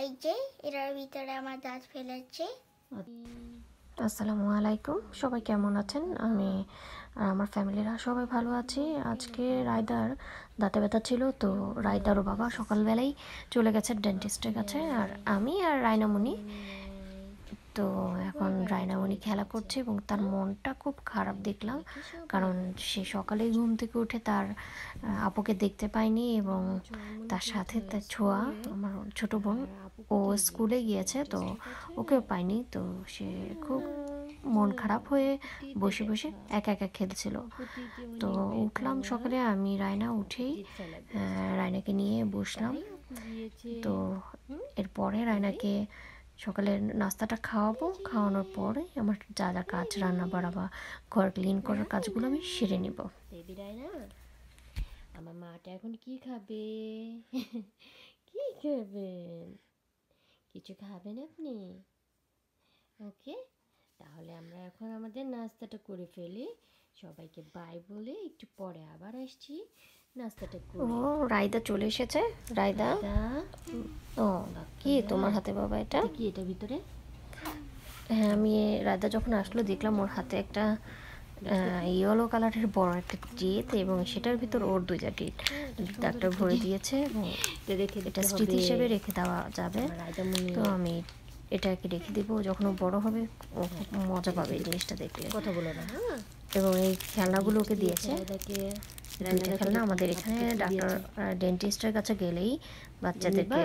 এই যে ভিতরে আমার দাঁত ফেলেছে আচ্ছা। আসসালামু আলাইকুম সবাই কেমন আছেন আমি আর আমার ফ্যামিলিরা সবাই ভালো আছি আজকে রায়দার দাঁতে ব্যথা ছিল তো রায়দারও বাবা সকালবেলাই চলে গেছে ডেন্টিস্টের কাছে আর আমি আর রায়নামণি তো এখন রায়নামণি খেলা করছে এবং তার মনটা খুব খারাপ দেখলাম কারণ সে সকালে ঘুম থেকে উঠে তার আপুকে দেখতে পায়নি এবং তার সাথে তার ছোঁয়া আমার ছোট বোন ও স্কুলে গিয়েছে তো ওকেও পায়নি তো সে খুব মন খারাপ হয়ে বসে বসে একা একা খেলছিল তো উঠলাম সকালে আমি রায়না উঠেই রায়নাকে নিয়ে বসলাম তো এরপরে রায়নাকে সকালের নাস্তাটা খাওয়াবো খাওয়ানোর পরে আমার যা যা কাজ রান্না বাড়া বা ঘর ক্লিন করার কাজগুলো আমি সেরে না আমার মাটা এখন কি খাবে কি খাবেন কিছু খাবেন আপনি ওকে তাহলে আমরা এখন আমাদের নাস্তাটা করে ফেলি সবাইকে বাই বলে একটু পরে আবার আসছি নাস্তাটা ও রায়দা চলে এসেছে রায়দা ও কি তোমার হাতে বাবা এটা কি এটা ভিতরে হ্যাঁ আমি রাজা যখন আসলো দেখলাম ওর হাতে একটা ইয়েলো কালারের বড় একটা টিট এবং সেটার ভিতর ওর দুইটা টিট হ্যাঁ, ডাক্তার ভরে দিয়েছে এটা স্মৃতি হিসেবে রেখে দেওয়া যাবে তো আমি এটা একে রেখে দিব যখন ও বড় হবে ও মজা পাবে এই জিনিসটা দেখে কথা বলে না হ্যাঁ? এবং এই খেলনাগুলোকে দিয়েছে দুইটা খেলনা আমাদের এখানে ডাক্তার ডেন্টিস্টের কাছে গেলেই বাচ্চাদেরকে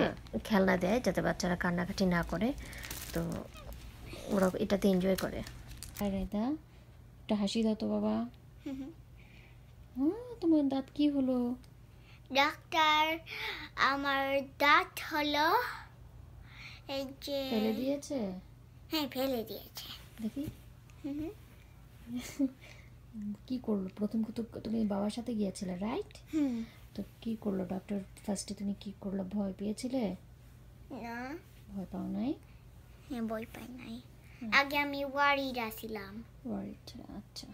খেলনা দেয় যাতে বাচ্চারা কান্নাকাটি না করে তো ওরা এটাতে এনজয় করে আরে দা একটা হাসি দাও তো বাবা হুম হ্যাঁ, তোমার দাঁত কি হলো ডাক্তার আমার দাঁত হলো ফেলে দিয়েছে হ্যাঁ ফেলে দিয়েছে দেখি কি করলো প্রথম তো তুমি বাবার সাথে গিয়েছিলে রাইট তো কি করলো ডক্টর ফার্স্টে তুমি কি করলো ভয় পেয়েছিলে না ভয় পাও নাই হ্যাঁ ভয় পাই নাই আগে আমি ওয়ারিড আছিলাম ওয়ারিড আচ্ছা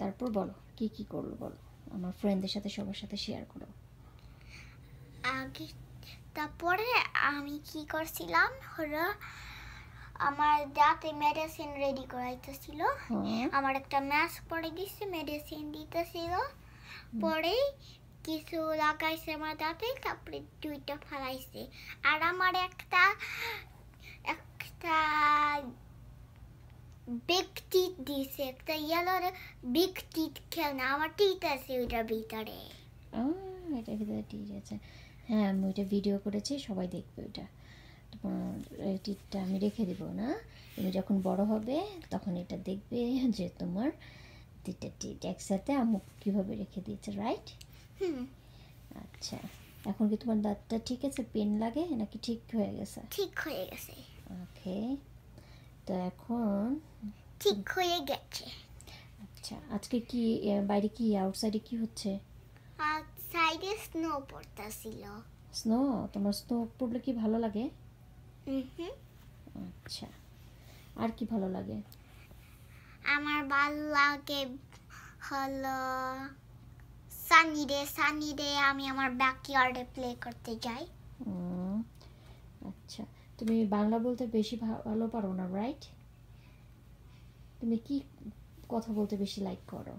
তারপর বলো কি কি করলো বলো আমার ফ্রেন্ডদের সাথে সবার সাথে শেয়ার করো আগে তারপরে আমি কি করছিলাম হলো আমার দাঁতে মেডিসিন রেডি করাইতেছিল আমার একটা ম্যাচ পরে দিচ্ছে মেডিসিন দিতেছিল পরে কিছু লাগাইছে আমার দাঁতে তারপরে দুইটা ফালাইছে আর আমার একটা একটা বিগ টিট দিছে একটা ইয়েলোর বিগ টিট খেলনা আমার টিট আছে ওইটার ভিতরে এটা ভিতরে টিট আছে হ্যাঁ আমি ওইটা ভিডিও করেছি সবাই দেখবে ওইটা টিপটা আমি রেখে দেবো না তুমি যখন বড় হবে তখন এটা দেখবে যে তোমার টিটা টিট একসাথে আমুক কীভাবে রেখে দিয়েছে রাইট আচ্ছা এখন কি তোমার দাঁতটা ঠিক আছে পেন লাগে নাকি ঠিক হয়ে গেছে ঠিক হয়ে গেছে ওকে তো এখন ঠিক হয়ে গেছে আচ্ছা আজকে কি বাইরে কি আউটসাইডে কি হচ্ছে সাইডে স্নো পড়তাছিল স্নো তোমার স্নো পড়লে কি ভালো লাগে আচ্ছা আর কি ভালো লাগে আমার ভালো লাগে হলো সানি ডে সানি ডে আমি আমার ব্যাকইয়ার্ডে প্লে করতে যাই আচ্ছা তুমি বাংলা বলতে বেশি ভালো পারো না রাইট তুমি কি কথা বলতে বেশি লাইক করো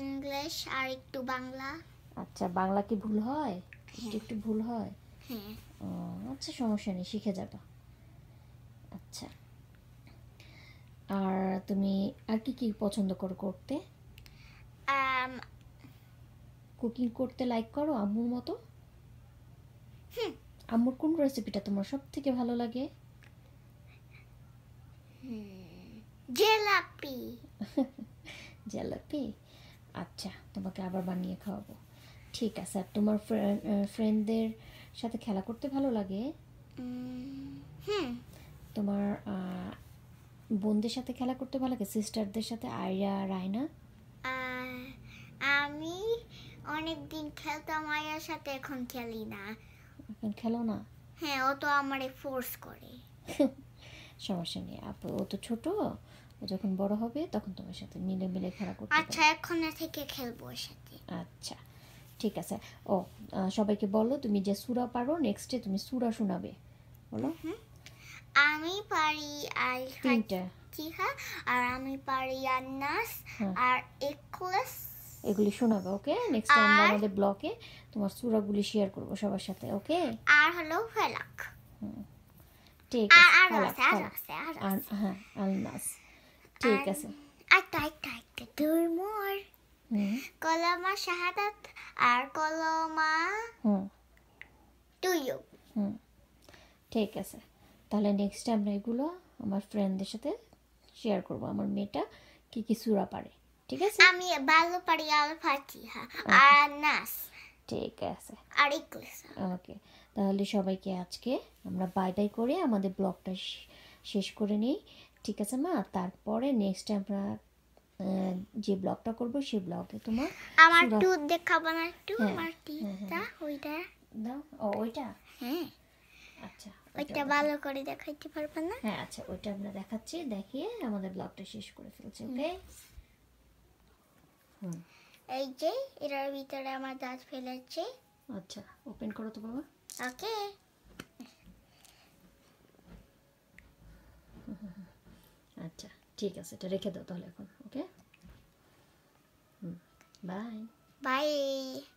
ইংলিশ আর একটু বাংলা আচ্ছা বাংলা কি ভুল হয় হ্যাঁ। একটু ভুল হয় হ্যাঁ আচ্ছা সমস্যা নেই শিখে যাবে আচ্ছা আর তুমি আর কি কি পছন্দ করো করতে কুকিং করতে লাইক করো আম্মুর মতো আম্মুর কোন রেসিপিটা তোমার সব থেকে ভালো লাগে জেলাপি জেলাপি আচ্ছা তোমাকে আবার বানিয়ে খাওয়াবো ঠিক আছে আর তোমার ফ্রেন্ডদের সাথে খেলা করতে ভালো লাগে হ্যাঁ তোমার বোনদের সাথে খেলা করতে ভালো লাগে সিস্টারদের সাথে আরিয়া রায়না আমি অনেক দিন খেলতাম আয়ার সাথে এখন খেলি না এখন খেলো না হ্যাঁ ও তো আমারে ফোর্স করে সমস্যা নেই আপু ও তো ছোট যখন বড় হবে তখন তোমার সাথে মিলে মিলে খেলা করতে আচ্ছা এখন থেকে খেলবো ওর সাথে আচ্ছা ঠিক আছে ও সবাইকে বলো তুমি যে সুরা পারো নেক্সটে তুমি সুরা শোনাবে বলো আমি পারি আল তিনটা ফাতিহা আর আমি পারি আন্নাস আর ইখলাস হ্যাঁ। এগুলি শোনাবে ওকে নেক্সট টাইম আমাদের ব্লকে তোমার সুরাগুলি শেয়ার করব সবার সাথে ওকে আর হলো ফালাক ঠিক আছে আর আর হ্যাঁ আর নাস ঠিক আছে একটা একটা একটা দুই মোর কলমা শাহাদাত আর কলমা হুম তুইও হুম ঠিক আছে তাহলে নেক্সট আমরা এগুলো আমার ফ্রেন্ডদের সাথে শেয়ার করব আমার মেয়েটা কি কি সুরা পারে ঠিক আছে আমি ভালো পারি আল ফাতিহা আর নাস ঠিক আছে আর ইংলিশ ওকে তাহলে সবাইকে আজকে আমরা বাই বাই করে আমাদের ব্লগটা শেষ করে নিই ঠিক আছে মা তারপরে নেক্সট আমরা যে ব্লগটা করব সেই ব্লগে তোমার আমার একটু দেখাবো না একটু হ্যাঁ, আমার টিটা হ্যাঁ, হ্যাঁ। ওইটা দাও ও ওইটা হ্যাঁ আচ্ছা ওইটা ভালো করে দেখাইতে পারবে না হ্যাঁ আচ্ছা ওইটা আমরা দেখাচ্ছি দেখিয়ে আমাদের ব্লগটা শেষ করে ফেলছি ওকে হুম এই যে এর ভিতরে আমার দাঁত ফেলেছে আচ্ছা ওপেন করো তো বাবা ওকে ঠিক আছে এটা রেখে দাও তাহলে এখন ওকে বাই বাই